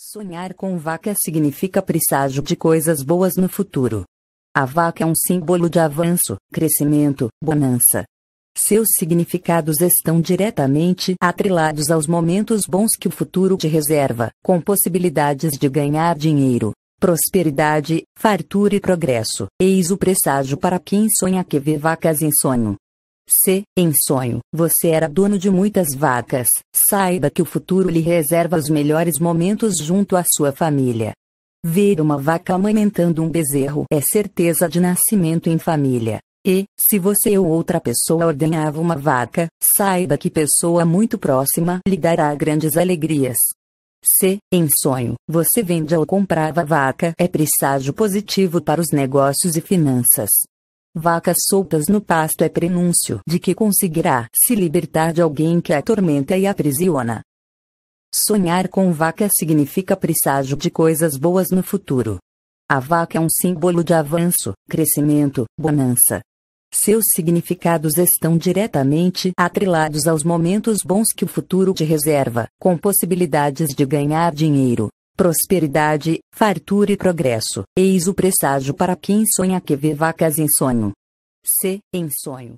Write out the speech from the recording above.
Sonhar com vaca significa presságio de coisas boas no futuro. A vaca é um símbolo de avanço, crescimento, bonança. Seus significados estão diretamente atrelados aos momentos bons que o futuro te reserva, com possibilidades de ganhar dinheiro, prosperidade, fartura e progresso. Eis o presságio para quem sonha que vê vacas em sonho. Se, em sonho, você era dono de muitas vacas, saiba que o futuro lhe reserva os melhores momentos junto à sua família. Ver uma vaca amamentando um bezerro é certeza de nascimento em família. E, se você ou outra pessoa ordenhava uma vaca, saiba que pessoa muito próxima lhe dará grandes alegrias. Se, em sonho, você vende ou comprava vaca é presságio positivo para os negócios e finanças. Vacas soltas no pasto é prenúncio de que conseguirá se libertar de alguém que a atormenta e aprisiona. Sonhar com vaca significa presságio de coisas boas no futuro. A vaca é um símbolo de avanço, crescimento, bonança. Seus significados estão diretamente atrelados aos momentos bons que o futuro te reserva, com possibilidades de ganhar dinheiro, prosperidade, fartura e progresso. Eis o presságio para quem sonha que vê vacas em sonho. Se, em sonho.